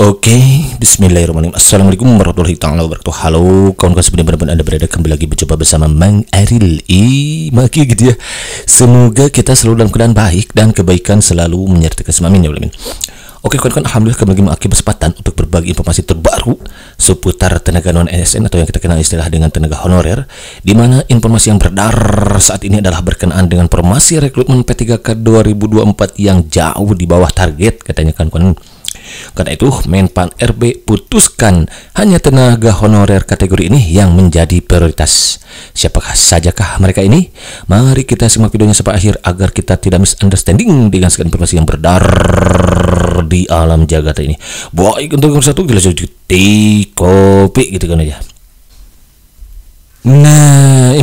Oke, okay, bismillahirrahmanirrahim Assalamualaikum warahmatullahi taala wabarakatuh Halo, kawan-kawan sebenarnya benar ada berada kembali lagi berjumpa bersama Mang Aril I, maki gitu ya Semoga kita selalu dalam keadaan baik dan kebaikan selalu menyertai kita semuanya. ya Oke, kawan-kawan, Alhamdulillah kembali lagi kesempatan untuk berbagi informasi terbaru seputar tenaga non-ASN atau yang kita kenal istilah dengan tenaga honorer di mana informasi yang beredar saat ini adalah berkenaan dengan formasi rekrutmen P3K 2024 yang jauh di bawah target katanya kawan-kawan karena itu, Menpan RB putuskan hanya tenaga honorer kategori ini yang menjadi prioritas. Siapakah sajakah mereka ini? Mari kita simak videonya sampai akhir agar kita tidak misunderstanding dengan segala informasi yang beredar di alam jagat ini. Baik untuk yang satu kita lanjut kopi gitu kan aja. Nah,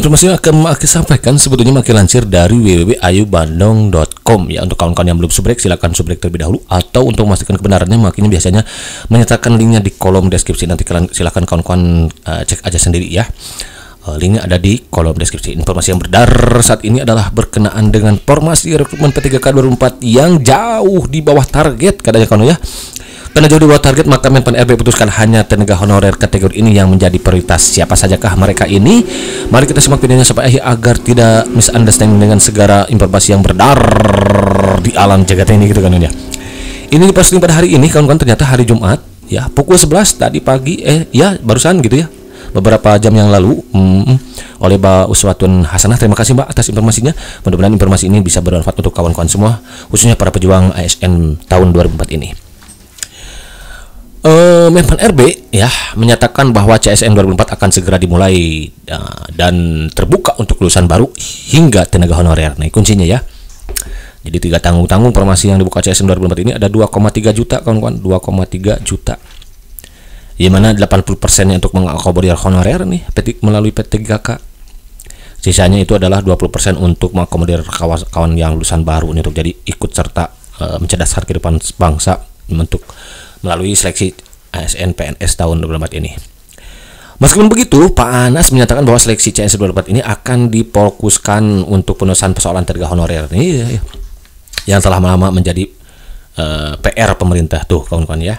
Informasi yang akan Maki sampaikan sebetulnya makin lancar dari www.ayubandong.com ya untuk kawan-kawan yang belum subrek silahkan subrek terlebih dahulu atau untuk memastikan kebenarannya makinnya biasanya menyatakan linknya di kolom deskripsi nanti kalian silahkan kawan-kawan uh, cek aja sendiri ya eh, linknya ada di kolom deskripsi informasi yang beredar saat ini adalah berkenaan dengan formasi rekrutmen P3K 24 yang jauh di bawah target katanya kawan ya karena jauh di bawah target, maka Menpan RB putuskan hanya tenaga honorer kategori ini yang menjadi prioritas. Siapa sajakah mereka ini? Mari kita simak videonya sampai akhir agar tidak misunderstanding dengan segala informasi yang beredar di alam jagat ini gitu kan ya. Ini diposting pada hari ini kawan-kawan ternyata hari Jumat ya pukul 11 tadi pagi eh ya barusan gitu ya beberapa jam yang lalu hmm, oleh Mbak Uswatun Hasanah. Terima kasih Mbak atas informasinya. Mudah-mudahan informasi ini bisa bermanfaat untuk kawan-kawan semua, khususnya para pejuang ASN tahun 2004 ini eh, Menpan RB ya menyatakan bahwa CSN 2004 akan segera dimulai uh, dan terbuka untuk lulusan baru hingga tenaga honorer. Nah, kuncinya ya. Jadi tiga tanggung-tanggung formasi yang dibuka CSN 2004 ini ada 2,3 juta kawan-kawan, 2,3 juta. Di mana 80 persennya untuk mengakomodir honorer nih petik melalui p 3 Sisanya itu adalah 20% untuk mengakomodir kawan-kawan yang lulusan baru nih untuk jadi ikut serta e, eh, mencerdaskan kehidupan bangsa untuk melalui seleksi ASN PNS tahun 2024 ini. Meskipun begitu, Pak Anas menyatakan bahwa seleksi CNS 2024 ini akan difokuskan untuk penulisan persoalan terga honorer ini ya, ya, yang telah lama menjadi uh, eh, PR pemerintah tuh kawan-kawan ya.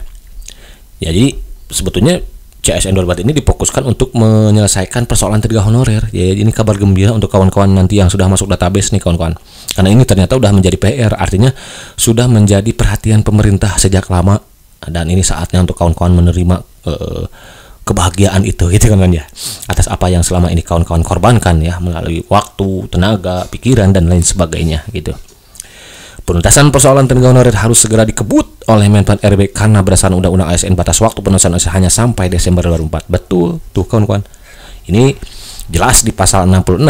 ya jadi sebetulnya CSN 24 ini difokuskan untuk menyelesaikan persoalan terga honorer. Ya, ini kabar gembira untuk kawan-kawan nanti yang sudah masuk database nih kawan-kawan. Karena ini ternyata sudah menjadi PR, artinya sudah menjadi perhatian pemerintah sejak lama dan ini saatnya untuk kawan-kawan menerima uh, kebahagiaan itu gitu kan ya atas apa yang selama ini kawan-kawan korbankan ya melalui waktu tenaga pikiran dan lain sebagainya gitu Penuntasan persoalan tenaga honorer harus segera dikebut oleh Menpan RB karena berdasarkan Undang-Undang ASN batas waktu penuntasan ASN hanya sampai Desember 2004. Betul, tuh kawan-kawan. Ini jelas di pasal 66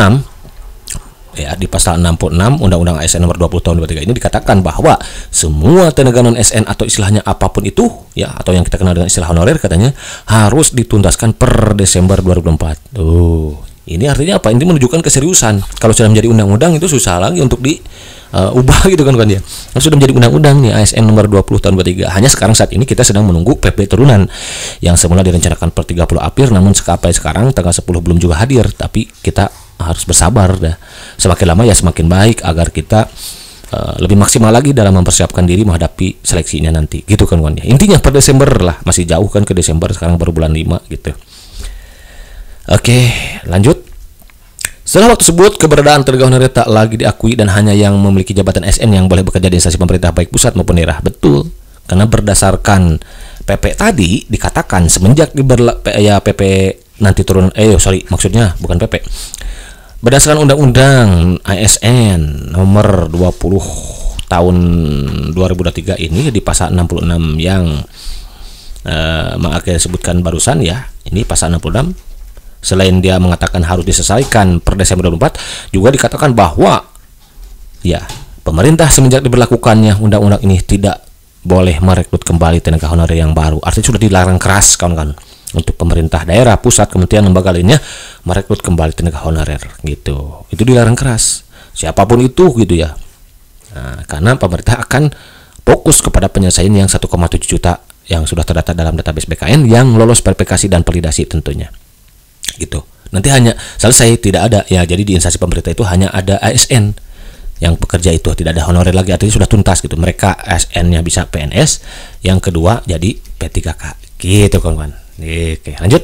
ya di pasal 66 Undang-Undang ASN nomor 20 tahun 2003 ini dikatakan bahwa semua tenaga non ASN atau istilahnya apapun itu ya atau yang kita kenal dengan istilah honorer katanya harus dituntaskan per Desember 2024. Tuh. Ini artinya apa? Ini menunjukkan keseriusan. Kalau sudah menjadi undang-undang itu susah lagi untuk diubah eh, uh, gitu kan kan ya. Kalau sudah menjadi undang-undang nih ASN nomor 20 tahun 2003 Hanya sekarang saat ini kita sedang menunggu PP turunan yang semula direncanakan per 30 April namun sampai sekarang tanggal 10 belum juga hadir tapi kita harus bersabar dah. Semakin lama ya semakin baik agar kita uh, lebih maksimal lagi dalam mempersiapkan diri menghadapi seleksinya nanti. Gitu kan Wan Intinya per Desember lah, masih jauh kan ke Desember sekarang baru bulan 5 gitu. Oke, lanjut. Setelah waktu tersebut, keberadaan tenaga honorer tak lagi diakui dan hanya yang memiliki jabatan SN yang boleh bekerja di instansi pemerintah baik pusat maupun daerah. Betul. Karena berdasarkan PP tadi dikatakan semenjak diberla, ya PP nanti turun eh sorry maksudnya bukan PP Berdasarkan Undang-Undang ASN nomor 20 tahun 2003 ini di pasal 66 yang eh, Mak Akil sebutkan barusan ya, ini pasal 66 selain dia mengatakan harus diselesaikan per Desember 24 juga dikatakan bahwa ya pemerintah semenjak diberlakukannya undang-undang ini tidak boleh merekrut kembali tenaga honorer yang baru artinya sudah dilarang keras kawan-kawan untuk pemerintah daerah, pusat, kementerian, lembaga lainnya merekrut kembali tenaga honorer gitu. Itu dilarang keras. Siapapun itu gitu ya. Nah, karena pemerintah akan fokus kepada penyelesaian yang 1,7 juta yang sudah terdata dalam database BKN yang lolos verifikasi dan validasi tentunya. Gitu. Nanti hanya selesai tidak ada ya jadi di instansi pemerintah itu hanya ada ASN yang pekerja itu tidak ada honorer lagi artinya sudah tuntas gitu mereka asn nya bisa PNS yang kedua jadi P3K gitu kawan-kawan Oke, lanjut.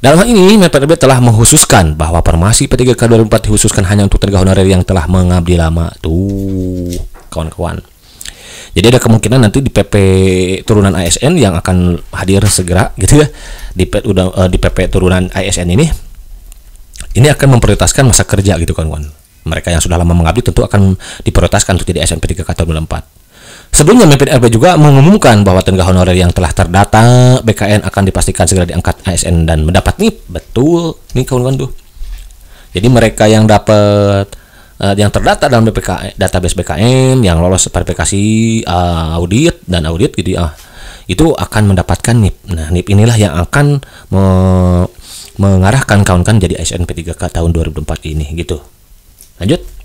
Dalam hal ini, MPRB telah menghususkan bahwa formasi P3K 2004 dihususkan hanya untuk tenaga honorer yang telah mengabdi lama. Tuh, kawan-kawan. Jadi ada kemungkinan nanti di PP turunan ASN yang akan hadir segera gitu ya di udah eh, di PP turunan ASN ini ini akan memprioritaskan masa kerja gitu kawan-kawan. Mereka yang sudah lama mengabdi tentu akan diprioritaskan untuk jadi ASN P3K tahun 2004. Sebelumnya Mempin RB juga mengumumkan bahwa tenaga honorer yang telah terdata BKN akan dipastikan segera diangkat ASN dan mendapat NIP. Betul, nih kawan-kawan tuh. Jadi mereka yang dapat uh, yang terdata dalam BPK, database BKN yang lolos verifikasi uh, audit dan audit gitu ya, ah uh, itu akan mendapatkan NIP. Nah, NIP inilah yang akan me mengarahkan kawan-kawan jadi ASN P3K tahun 2024 ini gitu. Lanjut.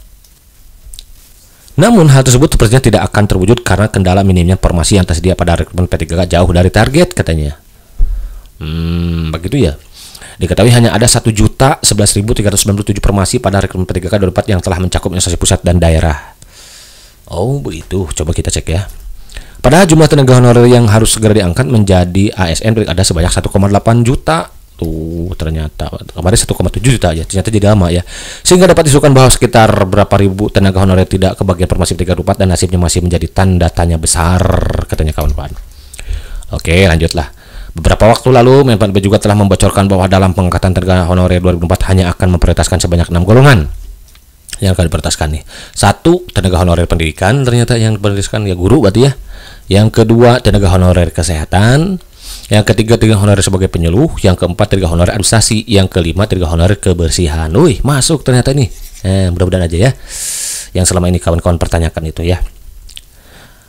Namun hal tersebut sepertinya tidak akan terwujud karena kendala minimnya informasi yang tersedia pada rekrutmen P3K jauh dari target katanya. Hmm, begitu ya. Diketahui hanya ada 1 juta 11.397 formasi pada rekrutmen P3K 24 yang telah mencakup instansi pusat dan daerah. Oh, begitu. Coba kita cek ya. Padahal jumlah tenaga honorer yang harus segera diangkat menjadi ASN ada sebanyak 1,8 juta ternyata kemarin 1,7 juta ya ternyata jadi lama ya sehingga dapat disukan bahwa sekitar berapa ribu tenaga honorer tidak kebagian formasi 3 rupiah dan nasibnya masih menjadi tanda tanya besar katanya kawan-kawan oke lanjutlah Beberapa waktu lalu, Menpan juga telah membocorkan bahwa dalam pengangkatan tenaga honorer 2004 hanya akan memprioritaskan sebanyak enam golongan yang akan diprioritaskan nih. Satu, tenaga honorer pendidikan ternyata yang diprioritaskan ya guru berarti ya. Yang kedua, tenaga honorer kesehatan, yang ketiga tiga honorer sebagai penyuluh yang keempat tiga honorer administrasi yang kelima tiga honorer kebersihan wih masuk ternyata ini eh, mudah-mudahan aja ya yang selama ini kawan-kawan pertanyakan itu ya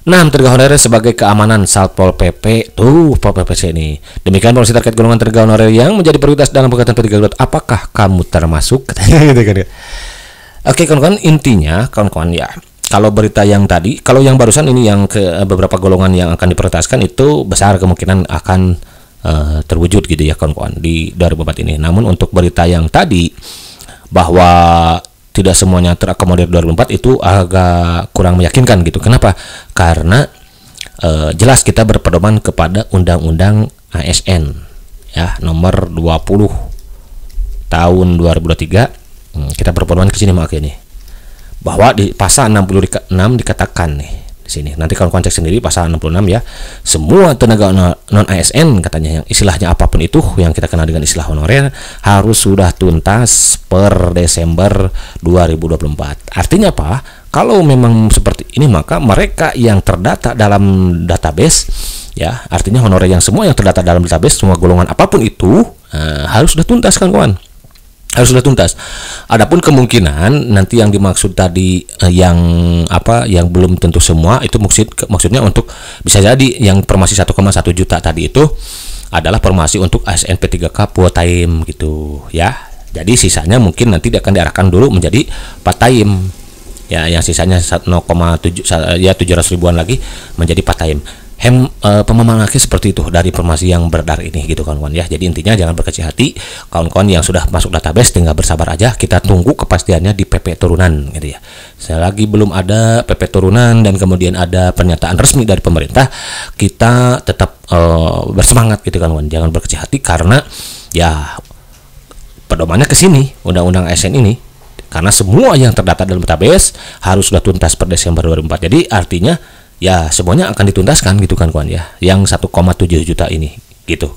6. tiga honorer sebagai keamanan Satpol PP. Tuh, Pol PP ini. Demikian polisi terkait golongan tiga honorer yang menjadi prioritas dalam pengangkatan tiga gelut Apakah kamu termasuk? Gitu kan ya. Oke, kawan-kawan, intinya kawan-kawan ya kalau berita yang tadi, kalau yang barusan ini yang ke eh, beberapa golongan yang akan diprioritaskan itu besar kemungkinan akan uh, terwujud gitu ya kawan-kawan di 2004 ini. Namun untuk berita yang tadi bahwa tidak semuanya terakomodir 2004 itu agak kurang meyakinkan gitu. Kenapa? Karena e, jelas kita berpedoman kepada Undang-Undang ASN ya nomor 20 tahun 2003. Hmm, kita berpedoman ke sini makanya bahwa di pasal 66 dikatakan nih di sini. Nanti kalau konteks cek sendiri pasal 66 ya. Semua tenaga non ASN katanya yang istilahnya apapun itu yang kita kenal dengan istilah honorer harus sudah tuntas per Desember 2024. Artinya apa? Kalau memang seperti ini maka mereka yang terdata dalam database ya, artinya honorer yang semua yang terdata dalam database semua golongan apapun itu eh, harus sudah tuntas kawan-kawan harus sudah tuntas. Adapun kemungkinan nanti yang dimaksud tadi eh, yang apa yang belum tentu semua itu maksud maksudnya untuk bisa jadi yang formasi 1,1 juta tadi itu adalah formasi untuk ASN P3K full time gitu ya. Jadi sisanya mungkin nanti akan diarahkan dulu menjadi part time. Ya yang sisanya 0,7 ya 700 ribuan lagi menjadi part time hem uh, eh, laki seperti itu dari informasi yang beredar ini gitu kawan-kawan ya jadi intinya jangan berkecil hati kawan-kawan yang sudah masuk database tinggal bersabar aja kita tunggu kepastiannya di PP turunan gitu ya saya lagi belum ada PP turunan dan kemudian ada pernyataan resmi dari pemerintah kita tetap uh, bersemangat gitu kawan-kawan jangan berkecil hati karena ya pedomannya ke sini undang-undang ASN ini karena semua yang terdata dalam database harus sudah tuntas per Desember 2004 jadi artinya ya semuanya akan dituntaskan gitu kan kawan ya yang 1,7 juta ini gitu